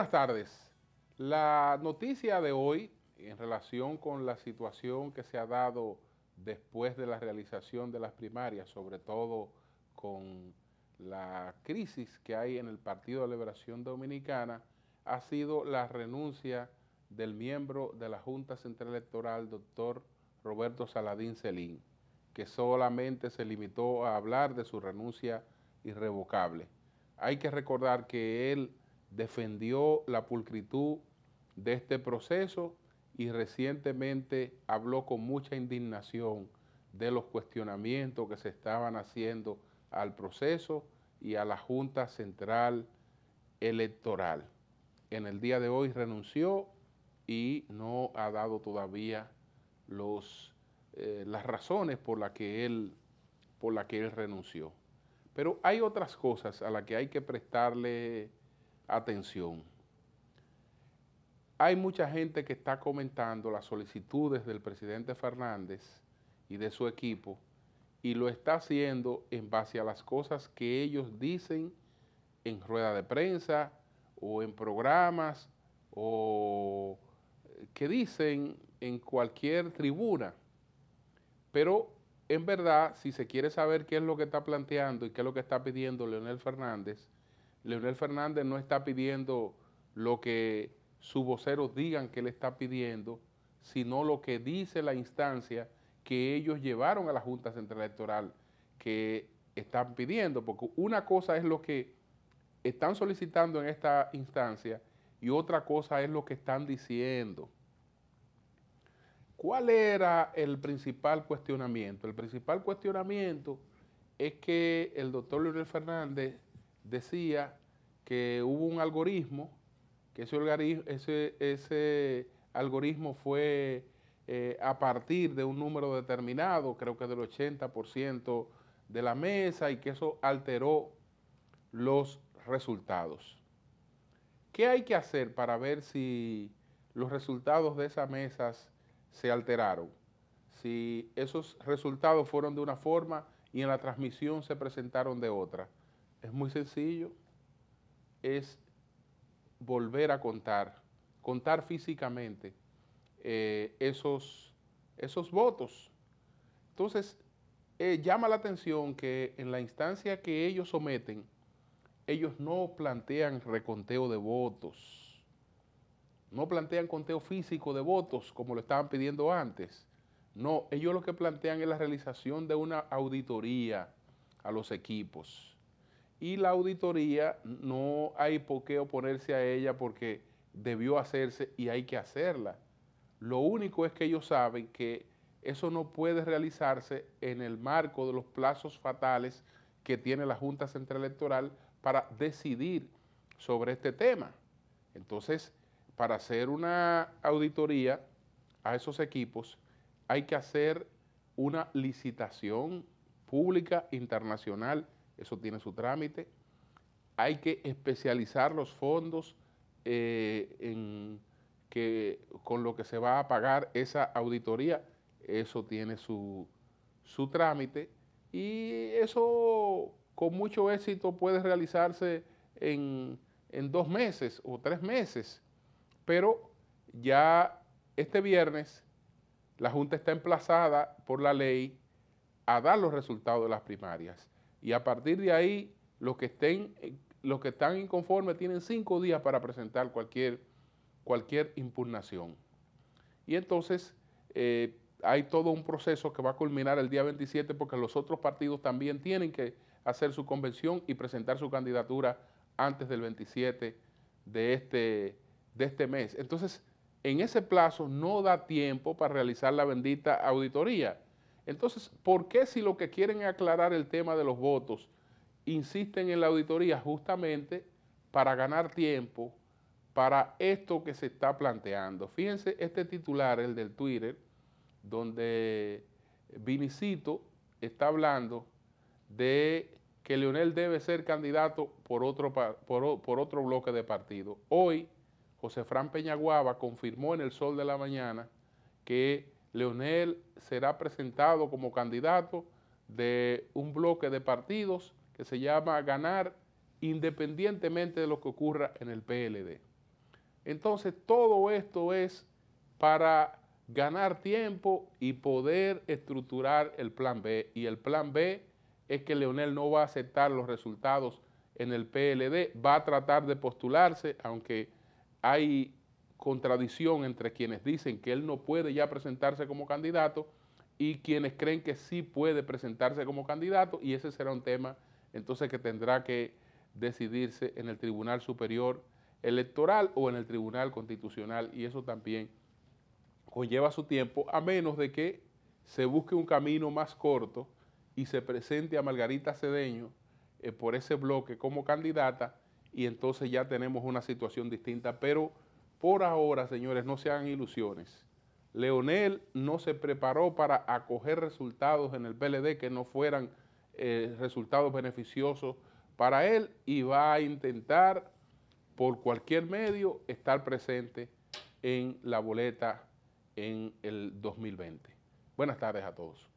Buenas tardes. La noticia de hoy en relación con la situación que se ha dado después de la realización de las primarias, sobre todo con la crisis que hay en el Partido de Liberación Dominicana, ha sido la renuncia del miembro de la Junta Central Electoral, doctor Roberto Saladín Celín, que solamente se limitó a hablar de su renuncia irrevocable. Hay que recordar que él defendió la pulcritud de este proceso y recientemente habló con mucha indignación de los cuestionamientos que se estaban haciendo al proceso y a la Junta Central Electoral. En el día de hoy renunció y no ha dado todavía los, eh, las razones por las que él, por la que él renunció. Pero hay otras cosas a las que hay que prestarle atención. Hay mucha gente que está comentando las solicitudes del presidente Fernández y de su equipo y lo está haciendo en base a las cosas que ellos dicen en rueda de prensa o en programas o eh, que dicen en cualquier tribuna. Pero en verdad, si se quiere saber qué es lo que está planteando y qué es lo que está pidiendo Leonel Fernández, Leonel Fernández no está pidiendo lo que sus voceros digan que le está pidiendo, sino lo que dice la instancia que ellos llevaron a la Junta Central Electoral que están pidiendo, porque una cosa es lo que están solicitando en esta instancia y otra cosa es lo que están diciendo. ¿Cuál era el principal cuestionamiento? El principal cuestionamiento es que el doctor Leonel Fernández decía que hubo un algoritmo, que ese, algoritmo, fue eh, a partir de un número determinado, creo que del 80% de la mesa, y que eso alteró los resultados. ¿Qué hay que hacer para ver si los resultados de esas mesas se alteraron? Si esos resultados fueron de una forma y en la transmisión se presentaron de otra. Es muy sencillo, es volver a contar, contar físicamente eh, esos, esos votos. Entonces, eh, llama la atención que en la instancia que ellos someten, ellos no plantean reconteo de votos, no plantean conteo físico de votos como lo estaban pidiendo antes. No, ellos lo que plantean es la realización de una auditoría a los equipos y la auditoría no hay por qué oponerse a ella porque debió hacerse y hay que hacerla. Lo único es que ellos saben que eso no puede realizarse en el marco de los plazos fatales que tiene la Junta Central Electoral para decidir sobre este tema. Entonces, para hacer una auditoría a esos equipos, hay que hacer una licitación pública internacional eso tiene su trámite. Hay que especializar los fondos eh, con lo que se va a pagar esa auditoría, eso tiene su, trámite y eso con mucho éxito puede realizarse en, en dos meses o tres meses, pero ya este viernes la Junta está emplazada por la ley a dar los resultados de las primarias. Y a partir de ahí, los que, estén, eh, los que están inconformes tienen cinco días para presentar cualquier, cualquier impugnación. Y entonces eh, hay todo un proceso que va a culminar el día 27 porque los otros partidos también tienen que hacer su convención y presentar su candidatura antes del 27 de este, de este mes. Entonces, en ese plazo no da tiempo para realizar la bendita auditoría. Entonces, ¿por qué si lo que quieren aclarar el tema de los votos, insisten en la auditoría justamente para ganar tiempo para esto que se está planteando? Fíjense este titular, el del Twitter, donde Vinicito está hablando de que Leonel debe ser candidato por otro, por, por otro bloque de partido. Hoy, José Fran Peñaguaba confirmó en el Sol de la Mañana que Leonel será presentado como candidato de un bloque de partidos que se llama Ganar independientemente de lo que ocurra en el PLD. Entonces todo esto es para ganar tiempo y poder estructurar el plan B. Y el plan B es que Leonel no va a aceptar los resultados en el PLD, va a tratar de postularse, aunque hay contradicción entre quienes dicen que él no puede ya presentarse como candidato y quienes creen que sí puede presentarse como candidato y ese será un tema entonces que tendrá que decidirse en el Tribunal Superior Electoral o en el Tribunal Constitucional y eso también conlleva su tiempo a menos de que se busque un camino más corto y se presente a Margarita Cedeño eh, por ese bloque como candidata y entonces ya tenemos una situación distinta, pero por ahora, señores, no se hagan ilusiones. Leonel no se preparó para acoger resultados en el PLD que no fueran eh, resultados beneficiosos para él y va a intentar por cualquier medio estar presente en la boleta en el 2020. Buenas tardes a todos.